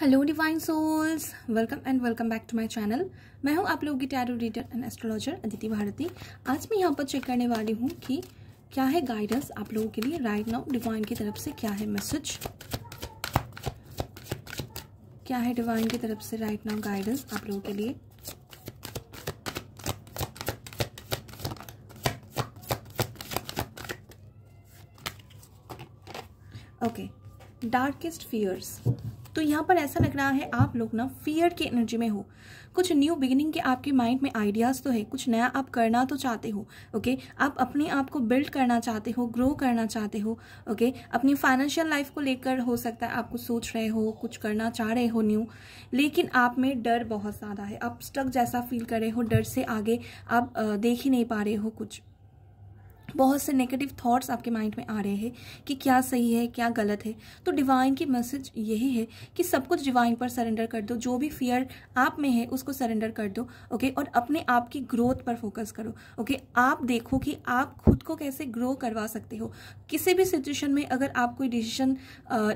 Hello divine souls welcome and welcome back to my channel मैं हूं आप लोगों की tarot reader and astrologer Aditi Bharti आज मैं यहां पर चेक करने वाली हूं कि क्या है गाइडेंस आप लोगों के लिए राइट नाउ डिवाइन की तरफ से क्या है मैसेज क्या है डिवाइन की तरफ से राइट नाउ गाइडेंस आप लोगों के लिए ओके डार्केस्ट फियर्स तो यहाँ पर ऐसा लग रहा है आप लोग ना फियर की एनर्जी में हो कुछ न्यू बिगिनिंग के आपके माइंड में आइडियाज़ तो है कुछ नया आप करना तो चाहते हो ओके आप अपने आप को बिल्ड करना चाहते हो ग्रो करना चाहते हो ओके अपनी फाइनेंशियल लाइफ को लेकर हो सकता है आप कुछ सोच रहे हो कुछ करना चाह रहे हो न्यू लेकिन आप में डर बहुत ज़्यादा है आप स्टक जैसा फील कर रहे हो डर से आगे आप देख ही नहीं पा रहे हो कुछ बहुत से नेगेटिव थॉट्स आपके माइंड में आ रहे हैं कि क्या सही है क्या गलत है तो डिवाइन की मैसेज यही है कि सब कुछ डिवाइन पर सरेंडर कर दो जो भी फियर आप में है उसको सरेंडर कर दो ओके और अपने आप की ग्रोथ पर फोकस करो ओके आप देखो कि आप खुद को कैसे ग्रो करवा सकते हो किसी भी सिचुएशन में अगर आप कोई डिसीजन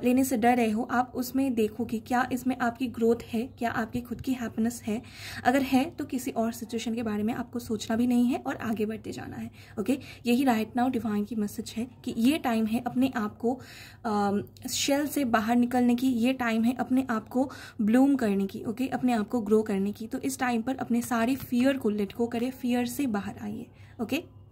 लेने से डर रहे हो आप उसमें देखो कि क्या इसमें आपकी ग्रोथ है क्या आपकी खुद की हैप्पीनेस है अगर है तो किसी और सिचुएशन के बारे में आपको सोचना भी नहीं है और आगे बढ़ते जाना है ओके यही राइट नाउ डिवाइन की मैसेज है कि ये टाइम है अपने आप को शेल um, से बाहर निकलने की ये टाइम है अपने आप को ब्लूम करने की ओके okay? अपने आप को ग्रो करने की तो इस टाइम पर अपने सारे फियर को लेट को करें फियर से बाहर आइए ओके okay?